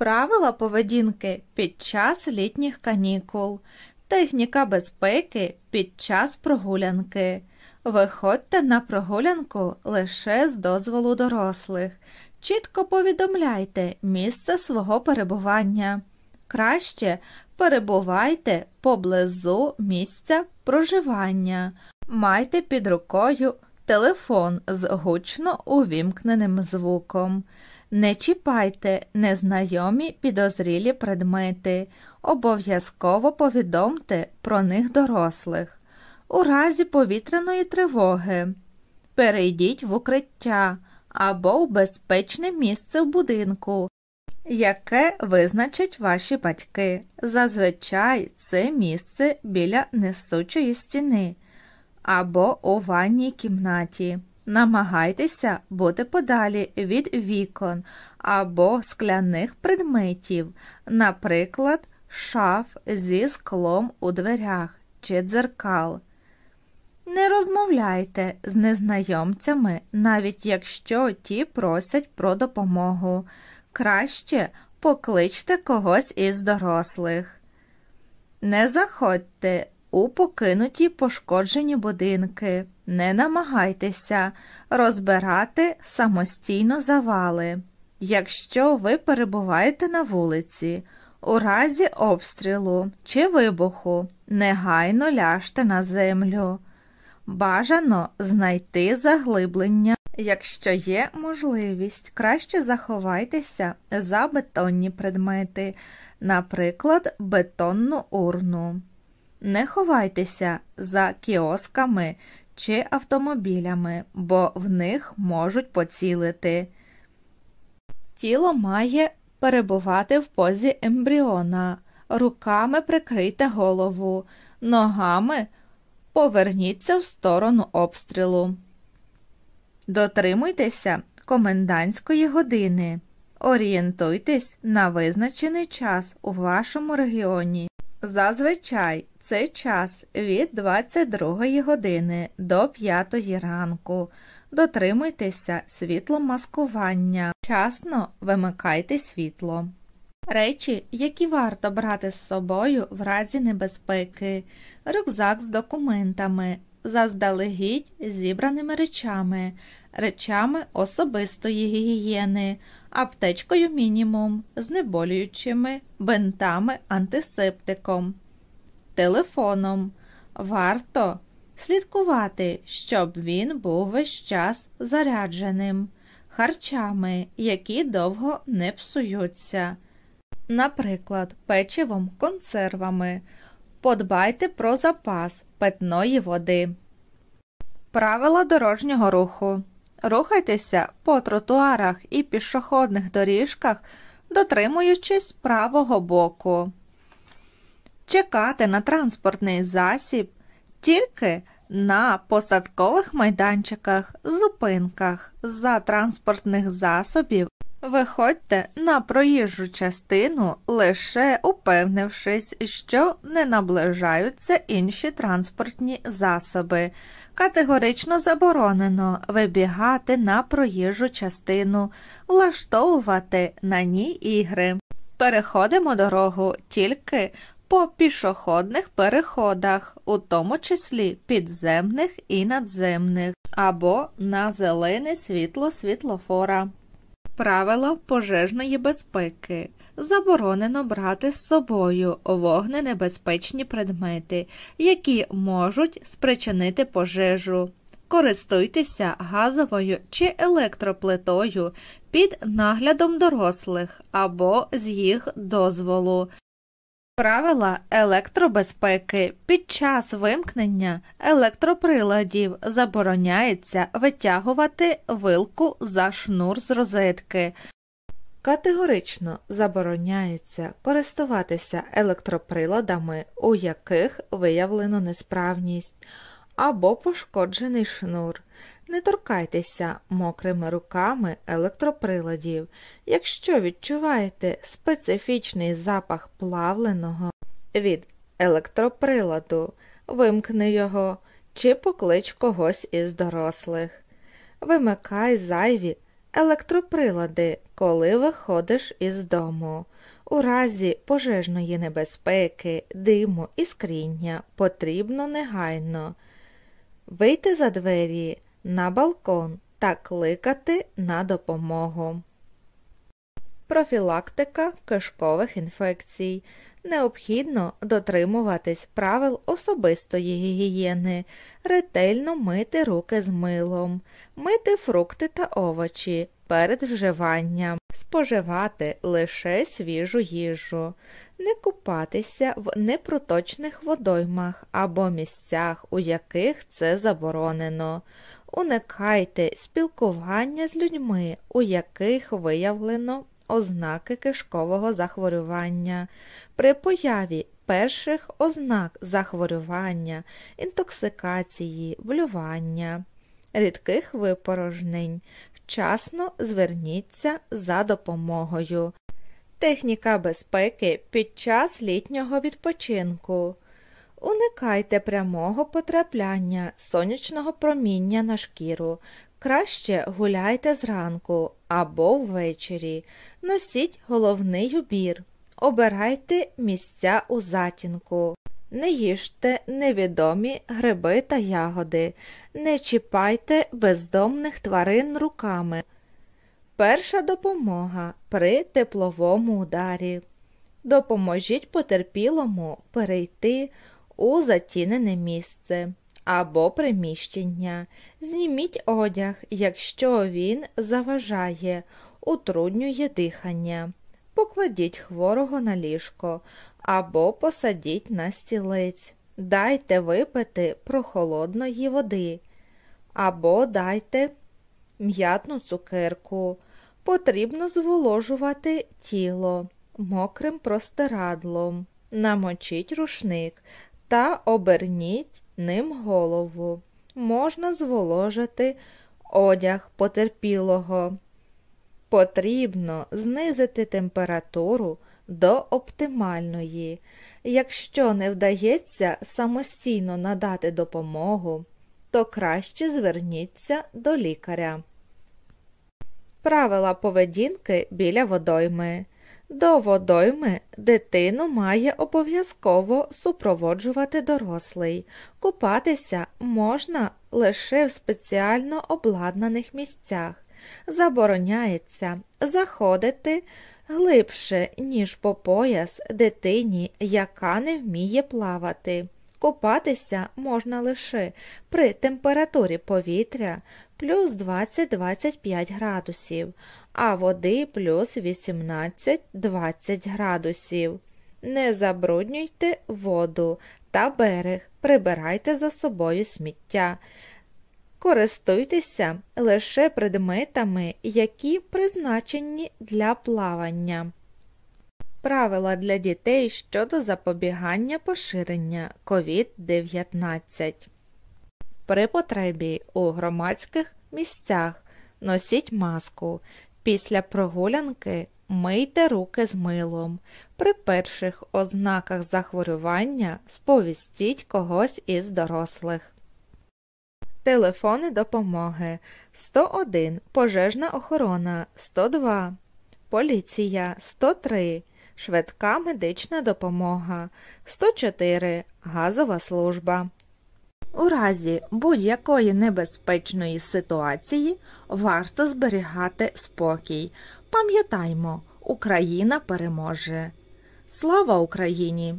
правила поведінки під час літніх канікул, техніка безпеки під час прогулянки. Виходьте на прогулянку лише з дозволу дорослих. Чітко повідомляйте місце свого перебування. Краще перебувайте поблизу місця проживання, майте під рукою телефон з гучно увімкненим звуком. Не чіпайте незнайомі підозрілі предмети, обов'язково повідомте про них дорослих. У разі повітряної тривоги перейдіть в укриття або в безпечне місце в будинку, яке визначать ваші батьки. Зазвичай це місце біля несучої стіни або у ванній кімнаті намагайтеся бути подалі від вікон або скляних предметів, наприклад, шаф зі склом у дверях чи дзеркал. Не розмовляйте з незнайомцями, навіть якщо ті просять про допомогу. Краще покличте когось із дорослих. Не заходьте у покинуті пошкоджені будинки. Не намагайтеся розбирати самостійно завали. Якщо ви перебуваєте на вулиці, у разі обстрілу чи вибуху, негайно ляжте на землю. Бажано знайти заглиблення. Якщо є можливість, краще заховайтеся за бетонні предмети, наприклад, бетонну урну. Не ховайтеся за кіосками чи автомобілями, бо в них можуть поцілити. Тіло має перебувати в позі ембріона, руками прикрийте голову, ногами поверніться в сторону обстрілу. Дотримуйтеся комендантської години. Орієнтуйтесь на визначений час у вашому регіоні. Зазвичай це час від 22 години до 5 ранку. Дотримуйтеся світломаскування. Часно вимикайте світло. Речі, які варто брати з собою в разі небезпеки, рюкзак з документами, заздалегідь зібраними речами, речами особистої гігієни, аптечкою мінімум, знеболюючими, бинтами, антисептиком, телефоном. Варто слідкувати, щоб він був весь час зарядженим, харчами, які довго не псуються. Наприклад, печивом, консервами. Подбайте про запас, питної води. Правила дорожнього руху Рухайтеся по тротуарах і пішохідних доріжках, дотримуючись правого боку. Чекати на транспортний засіб тільки на посадкових майданчиках, зупинках за транспортних засобів Виходьте на проїжджу частину, лише упевнившись, що не наближаються інші транспортні засоби. Категорично заборонено вибігати на проїжджу частину, влаштовувати на ній ігри. Переходимо дорогу тільки по пішохідних переходах, у тому числі підземних і надземних, або на зелене світло світлофора. Правила пожежної безпеки. Заборонено брати з собою вогненебезпечні предмети, які можуть спричинити пожежу. Користуйтеся газовою чи електроплитою під наглядом дорослих або з їх дозволу. Правила електробезпеки під час вимкнення електроприладів забороняється витягувати вилку за шнур з розетки. Категорично забороняється користуватися електроприладами, у яких виявлено несправність або пошкоджений шнур. Не торкайтеся мокрими руками електроприладів. Якщо відчуваєте специфічний запах плавленого від електроприладу, вимкни його чи поклич когось із дорослих. Вимикай зайві електроприлади, коли виходиш із дому. У разі пожежної небезпеки, диму і скріння потрібно негайно. Вийти за двері на балкон та кликати на допомогу. Профілактика кишкових інфекцій. Необхідно дотримуватись правил особистої гігієни, ретельно мити руки з милом, мити фрукти та овочі перед вживанням, споживати лише свіжу їжу, не купатися в непроточних водоймах або місцях, у яких це заборонено, Уникайте спілкування з людьми, у яких виявлено ознаки кишкового захворювання. При появі перших ознак захворювання, інтоксикації, блювання, рідких випорожнень. Вчасно зверніться за допомогою. Техніка безпеки під час літнього відпочинку. Уникайте прямого потрапляння сонячного проміння на шкіру. Краще гуляйте зранку або ввечері. Носіть головний убір. Обирайте місця у затінку. Не їжте невідомі гриби та ягоди. Не чіпайте бездомних тварин руками. Перша допомога при тепловому ударі. Допоможіть потерпілому перейти у затінене місце або приміщення. Зніміть одяг, якщо він заважає, утруднює дихання. Покладіть хворого на ліжко або посадіть на стілець, дайте випити прохолодної води, або дайте м'ятну цукерку. Потрібно зволожувати тіло мокрим простирадлом, намочіть рушник, та оберніть ним голову. Можна зволожити одяг потерпілого. Потрібно знизити температуру до оптимальної. Якщо не вдається самостійно надати допомогу, то краще зверніться до лікаря. Правила поведінки біля водойми. До водойми дитину має обов'язково супроводжувати дорослий. Купатися можна лише в спеціально обладнаних місцях. Забороняється заходити глибше, ніж по пояс дитині, яка не вміє плавати. Купатися можна лише при температурі повітря, плюс 20-25 градусів, а води плюс 18-20 градусів. Не забруднюйте воду та берег, прибирайте за собою сміття. Користуйтеся лише предметами, які призначені для плавання. Правила для дітей щодо запобігання поширення COVID-19 при потребі у громадських місцях носіть маску. Після прогулянки мийте руки з милом. При перших ознаках захворювання сповістіть когось із дорослих. Телефони допомоги 101 пожежна охорона 102 Поліція 103 Швидка медична допомога 104 Газова служба у разі будь-якої небезпечної ситуації варто зберігати спокій. Пам'ятаймо, Україна переможе. Слава Україні!